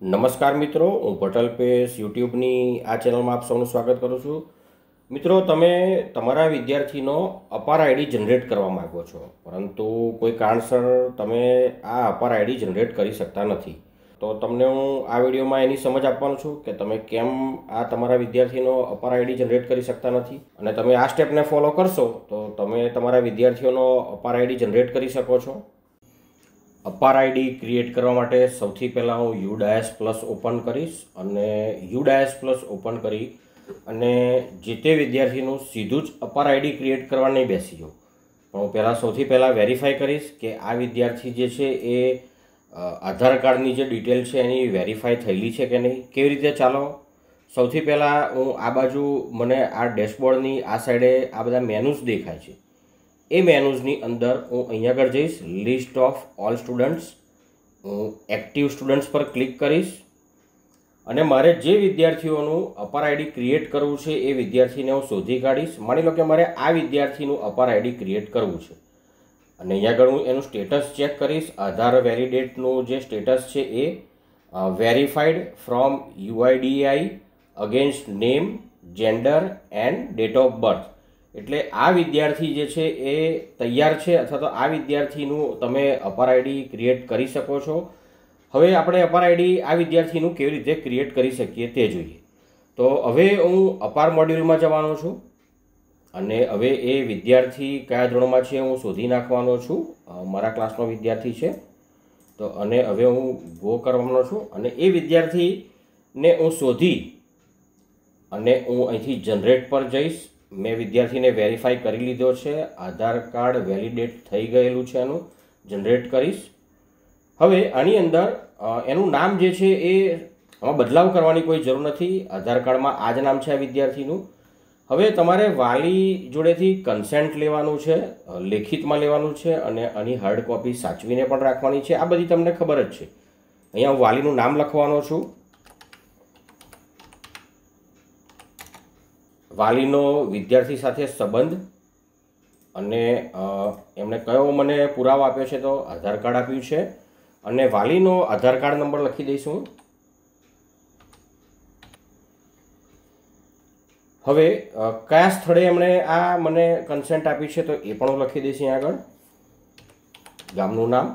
નમસ્કાર મિત્રો હું પટલ પેશ યુટ્યુબની આ ચેનલમાં આપ સૌનું સ્વાગત કરું છું મિત્રો તમે તમારા વિદ્યાર્થીનો અપાર આઈડી જનરેટ કરવા માગો છો પરંતુ કોઈ કારણસર તમે આ અપાર આઈડી જનરેટ કરી શકતા નથી તો તમને હું આ વિડીયોમાં એની સમજ આપવાનું છું કે તમે કેમ આ તમારા વિદ્યાર્થીનો અપાર આઈડી જનરેટ કરી શકતા નથી અને તમે આ સ્ટેપને ફોલો કરશો તો તમે તમારા વિદ્યાર્થીઓનો અપાર આઈડી જનરેટ કરી શકો છો અપાર આઈડી ક્રિએટ કરવા માટે સૌથી પહેલાં હું યુ ડાયસ પ્લસ ઓપન કરીશ અને યુ ડાયસ પ્લસ ઓપન કરી અને જે તે વિદ્યાર્થીનું સીધું જ અપાર આઈડી ક્રિએટ કરવા નહીં બેસી જાઉં પણ હું પહેલાં સૌથી પહેલાં વેરીફાઈ કરીશ કે આ વિદ્યાર્થી જે છે એ આધાર કાર્ડની જે ડિટેલ છે એની વેરીફાઈ થયેલી છે કે નહીં કેવી રીતે ચાલો સૌથી પહેલાં હું આ બાજુ મને આ ડેશબોર્ડની આ સાઈડે આ બધા મેનૂઝ દેખાય છે એ મેનૂઝની અંદર હું અહીંયા આગળ જઈશ લિસ્ટ ઓફ ઓલ સ્ટુડન્ટ્સ હું એક્ટિવ સ્ટુડન્ટ્સ પર ક્લિક કરીશ અને મારે જે વિદ્યાર્થીઓનું અપર આઈડી ક્રિએટ કરવું છે એ વિદ્યાર્થીને હું શોધી કાઢીશ માની લો કે મારે આ વિદ્યાર્થીનું અપર આઈડી ક્રિએટ કરવું છે અને અહીંયા આગળ હું એનું સ્ટેટસ ચેક કરીશ આધાર વેલિડેટનું જે સ્ટેટસ છે એ verified from UIDAI against name gender and date of birth એટલે આ વિદ્યાર્થી જે છે એ તૈયાર છે અથવા તો આ વિદ્યાર્થીનું તમે અપર આઈડી ક્રિએટ કરી શકો છો હવે આપણે અપર આઈડી આ વિદ્યાર્થીનું કેવી રીતે ક્રિએટ કરી શકીએ તે જોઈએ તો હવે હું અપાર મોડ્યુલમાં જવાનો છું અને હવે એ વિદ્યાર્થી કયા ધોરણમાં છે હું શોધી નાખવાનો છું મારા ક્લાસનો વિદ્યાર્થી છે તો અને હવે હું ગો કરવાનો છું અને એ વિદ્યાર્થીને હું શોધી અને હું અહીંથી જનરેટ પર જઈશ મેં વિદ્યાર્થીને વેરીફાઈ કરી લીધો છે આધાર કાર્ડ વેલિડેટ થઈ ગયેલું છે એનું જનરેટ કરીશ હવે આની અંદર એનું નામ જે છે એ આમાં બદલાવ કરવાની કોઈ જરૂર નથી આધાર કાર્ડમાં આ જ નામ છે આ વિદ્યાર્થીનું હવે તમારે વાલી જોડેથી કન્સેન્ટ લેવાનું છે લેખિતમાં લેવાનું છે અને આની હાર્ડ કોપી સાચવીને પણ રાખવાની છે આ બધી તમને ખબર જ છે અહીંયા હું વાલીનું નામ લખવાનો છું વાલીનો વિદ્યાર્થી સાથે સંબંધ અને એમણે કયો મને પુરાવો આપ્યો છે તો આધાર કાર્ડ આપ્યું છે અને વાલીનો આધાર કાર્ડ નંબર લખી દઈશું હવે કયા સ્થળે એમણે આ મને કન્સેન્ટ આપી છે તો એ પણ હું લખી દઈશ અહીં આગળ ગામનું નામ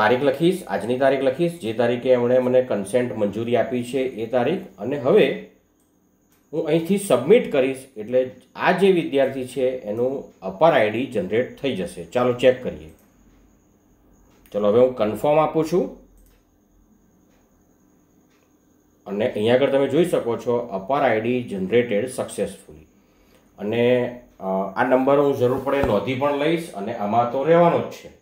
તારીખ લખીશ આજની તારીખ લખીશ જે તારીખે એમણે મને કન્સેન્ટ મંજૂરી આપી છે એ તારીખ અને હવે હું અહીંથી સબમિટ કરીશ એટલે આ જે વિદ્યાર્થી છે એનું અપર આઈડી જનરેટ થઈ જશે ચાલો ચેક કરીએ ચલો હવે હું કન્ફર્મ આપું છું અને અહીંયા આગળ તમે જોઈ શકો છો અપર આઈડી જનરેટેડ સક્સેસફુલી અને આ નંબર હું જરૂર પડે નોંધી પણ લઈશ અને આમાં તો રહેવાનો જ છે